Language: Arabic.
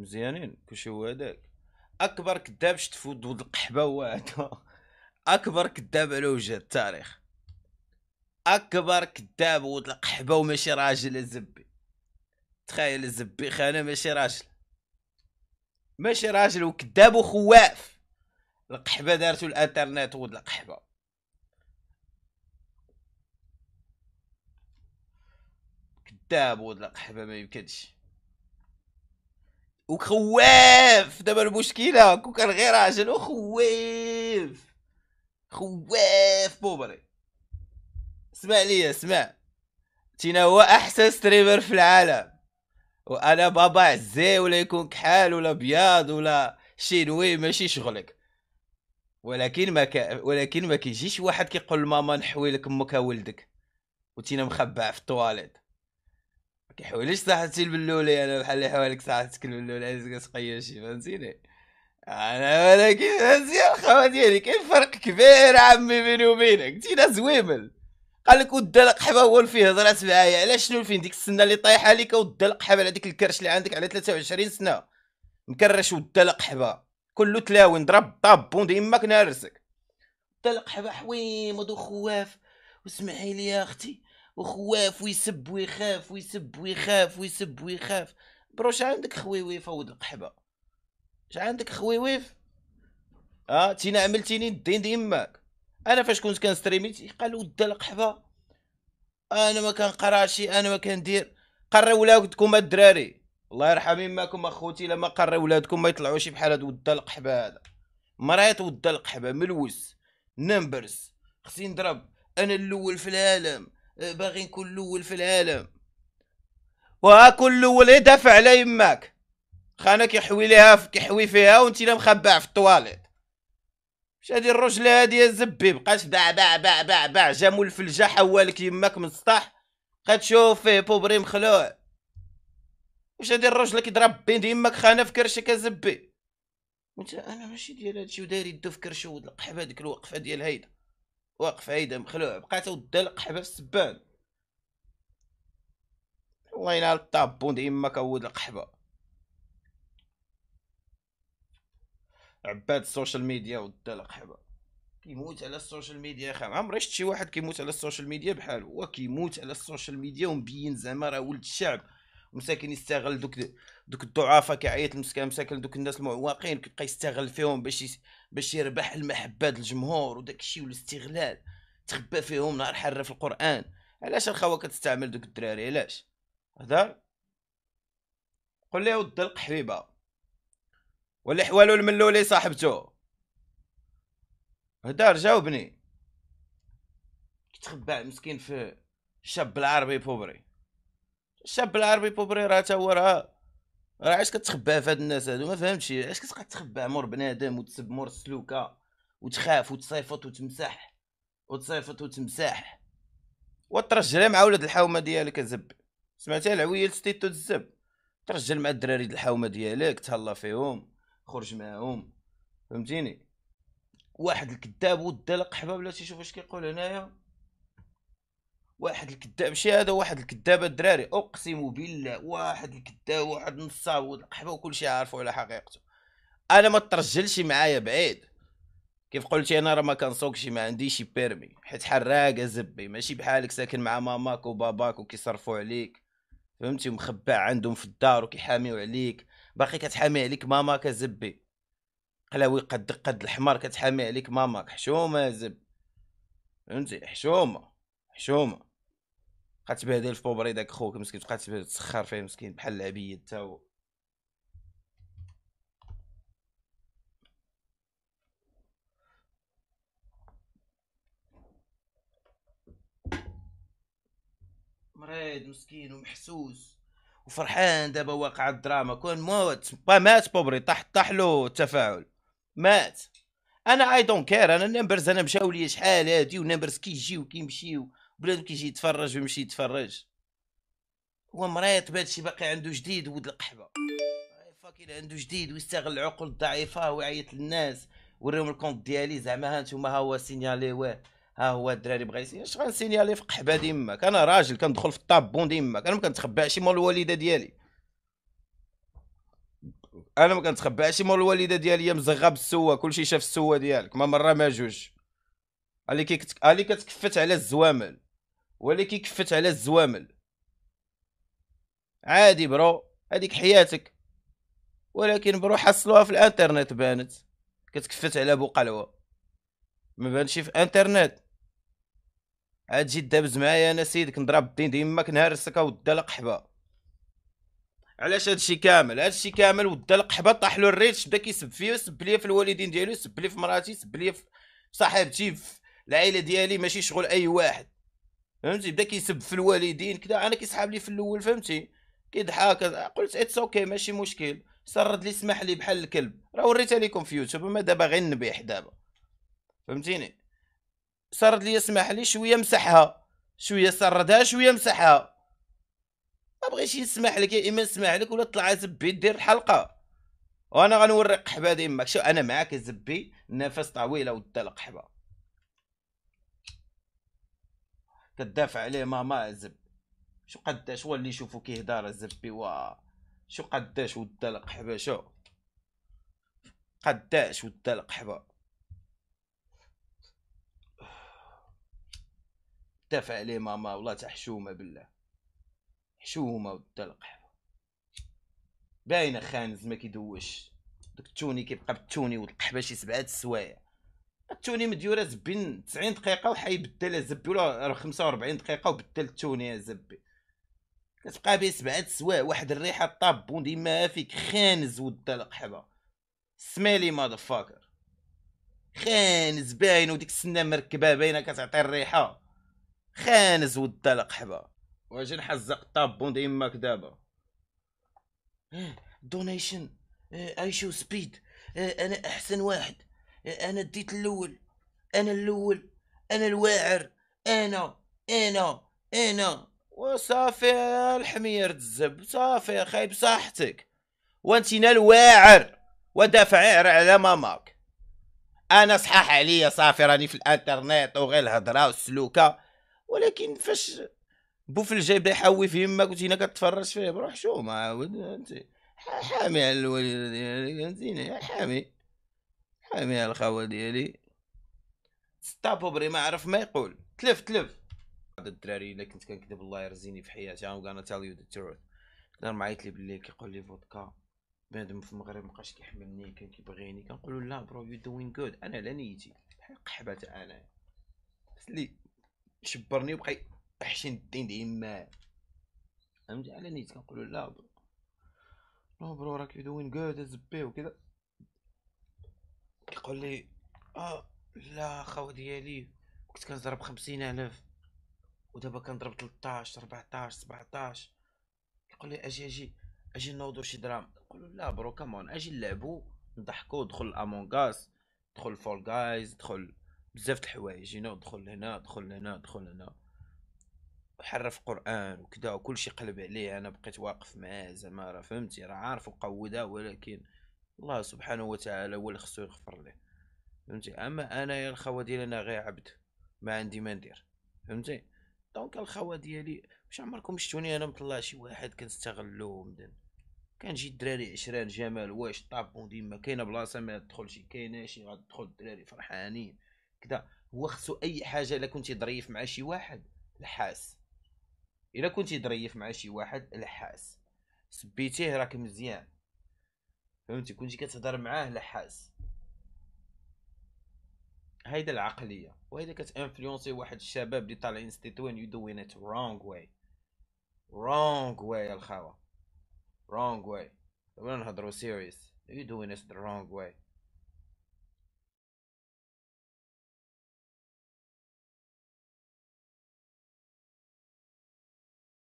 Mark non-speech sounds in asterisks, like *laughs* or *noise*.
مزيانين كلشي هو هذاك اكبر كذاب شفت ود القحبه هو هذا *laughs* اكبر كذاب على وجه التاريخ اكبر كذاب ود القحبه وماشي راجل الزبي تخيل الزبي خانه ماشي راجل ماشي راجل وكذاب وخواف القحبه دارتو الانترنت ود القحبه كذاب ود القحبه ما يمكنش وخواف دابا المشكله كون كان غير عجل وخواف خواف بوبري اسمع ليا اسمع تينا هو احسن ستريمر في العالم وانا بابا عزي ولا يكون كحال ولا بياض ولا شينوي ماشي شغلك ولكن ما ك... ولكن ما كيجيش واحد كيقول لماما نحوي لك امك ولدك وتينا مخبع في الطواليت صح صحتي باللولي انا بحال اللي حواليك باللولي عايز كتقيا شي فهمتيني انا ولكن مزيان الخوا ديالي كاين فرق كبير عمي بيني وبينك تينا زويمل قال لك ود القحبه هو اللي هضرات معايا على شنو فين ديك السنه اللي طايحه عليك ود القحبه على ديك الكرش اللي عندك على 23 سنه مكرش ود القحبه كله تلاوي نضرب طاب بوند يماك نارسك ود القحبه حويم ودو خواف واسمعي لي يا اختي وخواف ويسب ويخاف ويسب ويخاف ويسب ويخاف برو شحال عندك خويوي ود القحبه شحال عندك خويويف اه تينا عملتيني الدين ديماك انا فاش كنت كنستريمي قال دا القحبه انا ما كنقراشي انا ما كندير قري ولادكم الدراري الله يرحم اماكم اخوتي لما قري ولادكم ما يطلعوش بحال هاد ودا القحبه هذا مرايت ودا القحبه ملوس نمبرز خصني نضرب انا الاول في العالم باغي نكون الاول في العالم وكل الاول يدافع على يماك خانا كيحوي ليها كيحوي فيها وانت لا مخبع في الطواليت مش هادي الرجلة هادي زبي بقاش باع باع باع باع باع جامو الفلجة حوالك يماك من السطح بقا تشوف فيه بوبري مخلوع واش هادي الرجلة كيضرب بين يماك خانا في كرشك يا زبي وانت انا ماشي ديال هادشي وداري يدو في كرشو القحبة ديك الوقفة ديال هيدا واقف عيده مخلوع بقات ودا القحبه في السبان الله ينال الطابون ديما كود القحبه عباد السوشيال ميديا ودا القحبه كيموت على السوشيال ميديا خام عمري شفت شي واحد كيموت على السوشيال ميديا بحالو هو كيموت على السوشيال ميديا ومبين زعما راه ولد الشعب مساكن يستغل دوك دوك الضعافه كيعيط المسكين مساكن دوك الناس المعوقين كيبقى يستغل فيهم باش باش يربح المحبه الجمهور وداك الشيء والاستغلال تخبى فيهم نهار حرة في القران علاش الخوه كتستعمل دوك الدراري علاش هذا قول ليه ود القحبيبه واللي حوالو الملولي صاحبته هدار جاوبني كتخبع مسكين في الشاب العربي بوبري الشاب العربي بوبري راه تا هو راه راه علاش كتخبى في هاد الناس هادو ما فهمتش علاش كتبقى تخبى مور بنادم وتسب مور السلوكه وتخاف وتصيفط وتمسح وتصيفط وتمسح وترجلها مع ولاد الحومه ديالك الزب سمعتي العويل ستيتو الزب ترجل مع الدراري ديال الحومه ديالك تهلا فيهم خرج معاهم فهمتيني واحد الكذاب ودا لقحبه بلا تيشوف اش كيقول هنايا واحد الكذاب شي هذا واحد الكذابه الدراري اقسم بالله واحد الكذاب واحد النصاب والقحبه وكلشي عارفه على حقيقته انا ما ترجلش معايا بعيد كيف قلتي انا راه ما كنسوقش ما عنديش بيرمي حيت حراق زبي ماشي بحالك ساكن مع ماماك وباباك وكيصرفوا عليك فهمتي ومخبع عندهم في الدار وكيحاميو عليك باقي كتحامي عليك ماماك زبي قلاوي قد قد الحمار كتحامي عليك ماماك حشومه زب فهمتي حشومه حشومه بقى تبهدل في بوبري داك خوك مسكين تبقى تسخر فيه مسكين بحال العبيد تا هو مريض مسكين ومحسوس وفرحان دابا واقع الدراما كون موت با مات بوبري طاح طاح له التفاعل مات انا اي دونت كير انا النمبرز انا مشاو ليا شحال هادي والنمبرز كيجيو كيمشيو بلاد كيجي يتفرج ويمشي يتفرج هو مريض بهادشي باقي عنده جديد ولد القحبه فاكر عنده جديد ويستغل العقول الضعيفه ويعيط للناس وريهم الكونت ديالي زعما ها نتوما ها هو سينياليوه ها هو الدراري بغا يسير اش غنسينيالي في قحبه ديماك انا راجل كندخل في الطابون ديماك انا ما كنتخباش مول الوالده ديالي انا ما كنتخباش مول الوالده ديالي مزغه بالسوه كلشي شاف السوه ديالك ما مره ما جوج اللي كي كت... اللي كتكفت على الزوامل ولكن كفت على الزوامل عادي برو هذيك حياتك ولكن برو حصلوها في الانترنت بانت كتكفت على بو قلوه ما بانش في انترنت عاد جيت دابز معايا انا سيدك نضرب الدين ديما كنهرسك ودا القحبه علاش هادشي كامل هادشي كامل ودا القحبه طاح له الريتش بدا كيسب فيا سب ليا في الوالدين ديالو سب ليا في مراتي سب ليا في صاحبتي في العائله ديالي ماشي شغل اي واحد فهمتي بدا كيسب في الوالدين كذا انا كيسحاب لي في الاول فهمتي كيضحك قلت اتس اوكي ماشي مشكل سرد لي سمح لي بحال الكلب راه وريتها لكم في يوتيوب ما دابا غير نبيح دابا فهمتيني سرد لي سمح لي شويه مسحها شويه سردها شويه مسحها ما بغيتش يسمح لك يا اما يسمح لك ولا طلع زبي دير الحلقه وانا غنوري قحبه ديماك شوف انا معاك زبي نفس طويله ودا القحبه تدافع عليه ماما الزب شو قداش هو اللي يشوفو كيهدار الزبي وا شو قداش ودا القحبه شو قداش ودا القحبه دافع عليه ماما والله تاع حشومه بالله حشومه ودا القحبه باينه خانز ما كيدوش دوك التوني كيبقى بالتوني والقحبه شي سبعه السوايع التوني مديوره زبين 90 دقيقه وحيبدل زبي ولا 45 دقيقه وبدل التوني زبي كتبقى به سبعة سوا واحد الريحه طابون ديما فيك خانز ودا القحبه سميلي ماذا فاكر خانز باين وديك السنه مركبه باينه كتعطي الريحه خانز ودا القحبه واجي نحزق طابون ديما كدابا دونيشن شو سبيد انا احسن واحد انا اديت الاول انا الاول انا الواعر انا انا انا وصافي الحمير الزب صافي خاي بصحتك وانتينا الواعر ودافع على ماماك انا صحاح عليا صافي راني في الانترنت وغير الهضره والسلوكه ولكن فاش بوفلجا يبدا يحوي في يماك وانتينا كتفرج فيه بروح شو ما انت حامي على الوالد حامي حامي الخوة ديالي بري ما عرف ما يقول تلف تلف بعض الدراري الا كنت كنكذب الله يرزيني في حياتي انا غانا تيل يو ذا تروث كان معيط لي باللي كيقول لي فودكا بنادم في المغرب مابقاش كيحملني كان كيبغيني كنقول له لا برو يو دوين جود انا على نيتي بحال قحبه انا بس اللي شبرني وبقى يحشن الدين ديما فهمتي على نيتي كنقول له لا برو لا برو راك يو دوين جود زبي وكذا كيقول لي اه لا خاو ديالي كنت كنضرب خمسين الف ودابا كنضرب 13 14 17 كيقول لي اجي اجي اجي نوضو شي درام نقول لا برو كامون اجي نلعبو نضحكو دخل الامونغاس دخل فول جايز دخل بزاف د الحوايج هنا دخل هنا دخل هنا دخل هنا حرف قران وكذا وكلشي قلب عليه انا بقيت واقف معاه زعما راه فهمتي راه عارف وقودها ولكن الله سبحانه وتعالى هو اللي خصو يغفر ليه فهمتي اما انا يا الخوا ديالي انا غير عبد ما عندي ما ندير فهمتي دونك الخوا ديالي واش عمركم شفتوني انا مطلع شي واحد كنستغلو مدن كنجي الدراري عشران جمال واش طابون ديما كاينه بلاصه ما تدخلش كاينه شي غتدخل الدراري فرحانين كدا هو خصو اي حاجه الا كنتي ظريف مع شي واحد الحاس الا كنتي ظريف مع شي واحد الحاس سبيتيه راك مزيان فهمتي كنتي كتهضر معاه لحاس هيدا العقليه وهيدا كتانفلونسي واحد الشباب اللي طالعين ستيتوين يو دوين ات رونغ واي رونغ واي الخاوه رونغ واي نهضرو سيريس يو دوين ات رونغ واي